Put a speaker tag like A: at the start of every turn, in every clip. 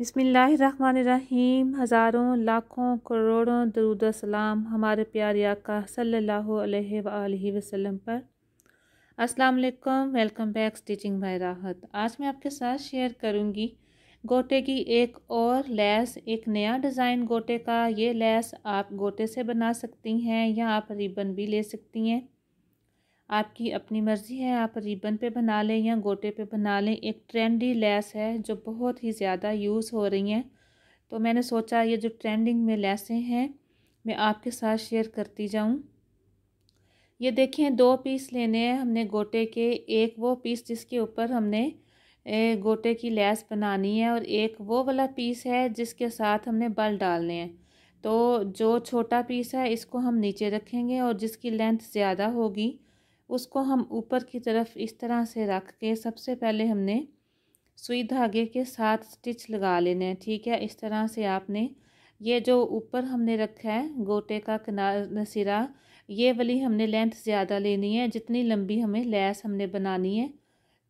A: बिसमीम हज़ारों लाखों करोड़ों दरुद सलाम हमारे प्यारे आका सल्लल्लाहु अलैहि वसल्लम पर अस्सलाम वालेकुम वेलकम बैक स्टिचिंग बाय राहत आज मैं आपके साथ शेयर करूंगी गोटे की एक और लैस एक नया डिज़ाइन गोटे का ये लैस आप गोटे से बना सकती हैं या आप रिबन भी ले सकती हैं आपकी अपनी मर्ज़ी है आप रिबन पे बना लें या गोटे पे बना लें एक ट्रेंडी लेस है जो बहुत ही ज़्यादा यूज़ हो रही हैं तो मैंने सोचा ये जो ट्रेंडिंग में लेसें हैं मैं आपके साथ शेयर करती जाऊँ ये देखें दो पीस लेने हैं हमने गोटे के एक वो पीस जिसके ऊपर हमने गोटे की लैस बनानी है और एक वो वाला पीस है जिसके साथ हमने बल डालने हैं तो जो छोटा पीस है इसको हम नीचे रखेंगे और जिसकी लेंथ ज़्यादा होगी उसको हम ऊपर की तरफ इस तरह से रख के सबसे पहले हमने सुई धागे के साथ स्टिच लगा लेने हैं ठीक है इस तरह से आपने ये जो ऊपर हमने रखा है गोटे का किनार सिरा ये वाली हमने लेंथ ज़्यादा लेनी है जितनी लंबी हमें लैस हमने बनानी है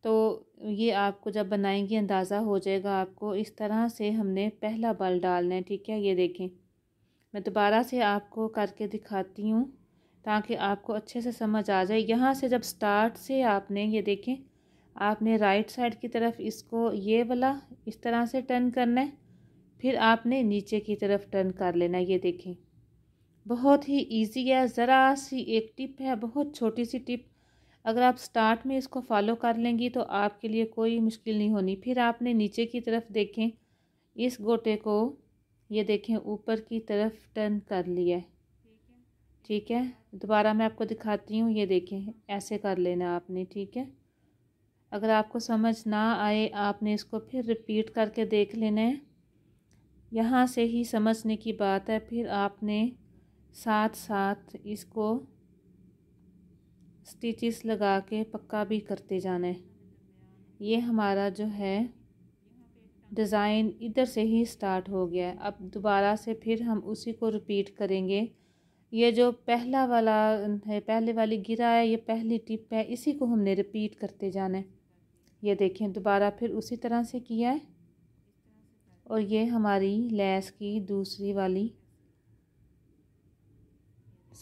A: तो ये आपको जब बनाएंगे अंदाज़ा हो जाएगा आपको इस तरह से हमने पहला बल डालना है ठीक है ये देखें मैं दोबारा से आपको करके दिखाती हूँ ताकि आपको अच्छे से समझ आ जाए यहाँ से जब स्टार्ट से आपने ये देखें आपने राइट साइड की तरफ इसको ये वाला इस तरह से टर्न करना है फिर आपने नीचे की तरफ टर्न कर लेना ये देखें बहुत ही इजी है ज़रा सी एक टिप है बहुत छोटी सी टिप अगर आप स्टार्ट में इसको फॉलो कर लेंगी तो आपके लिए कोई मुश्किल नहीं होनी फिर आपने नीचे की तरफ देखें इस गोटे को ये देखें ऊपर की तरफ टर्न कर लिया है ठीक है दोबारा मैं आपको दिखाती हूँ ये देखें ऐसे कर लेना आपने ठीक है अगर आपको समझ ना आए आपने इसको फिर रिपीट करके देख लेना है यहाँ से ही समझने की बात है फिर आपने साथ साथ इसको स्टिचेस लगा के पक्का भी करते जाना है ये हमारा जो है डिज़ाइन इधर से ही स्टार्ट हो गया है अब दोबारा से फिर हम उसी को रिपीट करेंगे ये जो पहला वाला है पहले वाली गिरा है ये पहली टिप है इसी को हमने रिपीट करते जाना है ये देखें दोबारा फिर उसी तरह से किया है और ये हमारी लैस की दूसरी वाली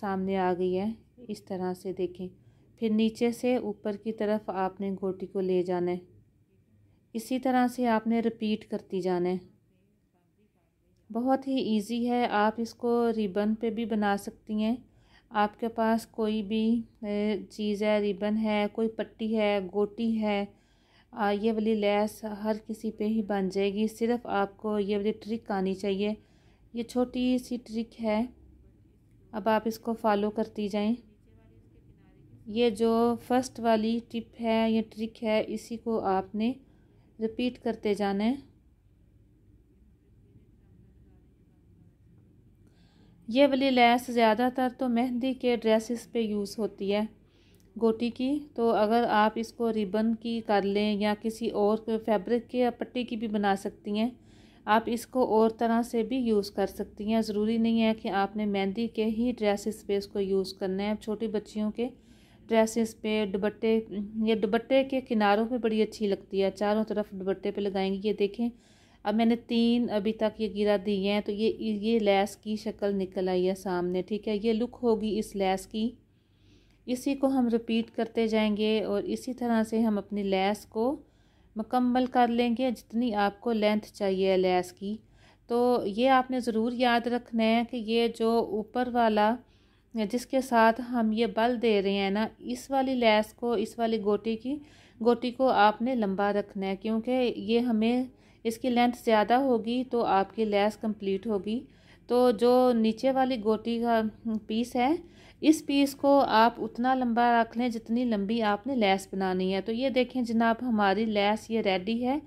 A: सामने आ गई है इस तरह से देखें फिर नीचे से ऊपर की तरफ आपने गोटी को ले जाना है इसी तरह से आपने रिपीट करती जाना है बहुत ही इजी है आप इसको रिबन पे भी बना सकती हैं आपके पास कोई भी चीज़ है रिबन है कोई पट्टी है गोटी है ये वाली लैस हर किसी पे ही बन जाएगी सिर्फ आपको ये वाली ट्रिक आनी चाहिए ये छोटी सी ट्रिक है अब आप इसको फॉलो करती जाएं ये जो फर्स्ट वाली टिप है ये ट्रिक है इसी को आपने रिपीट करते जाना है ये वाली लैस ज़्यादातर तो मेहंदी के ड्रेसेस पे यूज़ होती है गोटी की तो अगर आप इसको रिबन की कर लें या किसी और फैब्रिक के या पट्टी की भी बना सकती हैं आप इसको और तरह से भी यूज़ कर सकती हैं ज़रूरी नहीं है कि आपने मेहंदी के ही ड्रेसेस पे इसको यूज़ करना है छोटी बच्चियों के ड्रेसेस पे दुपट्टे ये दुपट्टे के किनारों पे बड़ी अच्छी लगती है चारों तरफ दुपट्टे पे लगाएंगी ये देखें अब मैंने तीन अभी तक ये गिरा दी हैं तो ये ये लैस की शक्ल निकल आई है सामने ठीक है ये लुक होगी इस लैस की इसी को हम रिपीट करते जाएंगे और इसी तरह से हम अपनी लैस को मुकम्मल कर लेंगे जितनी आपको लेंथ चाहिए लैस की तो ये आपने ज़रूर याद रखना है कि ये जो ऊपर वाला जिसके साथ हम ये बल दे रहे हैं ना इस वाली लैस को इस वाली गोटी की गोटी को आपने लंबा रखना है क्योंकि ये हमें इसकी लेंथ ज़्यादा होगी तो आपकी लेस कंप्लीट होगी तो जो नीचे वाली गोटी का पीस हम्म, है इस पीस को आप उतना लंबा रख लें जितनी लंबी आपने लेस बनानी है तो ये देखें जनाब हमारी लेस ये रेडी है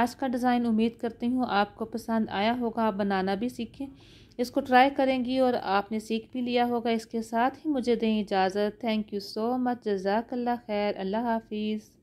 A: आज का डिज़ाइन उम्मीद करती हूँ आपको पसंद आया होगा आप बनाना भी सीखें इसको ट्राई करेंगी और आपने सीख भी लिया होगा इसके साथ ही मुझे दें इजाज़त थैंक यू सो मच जजाकल्ला खैर अल्लाह हाफिज़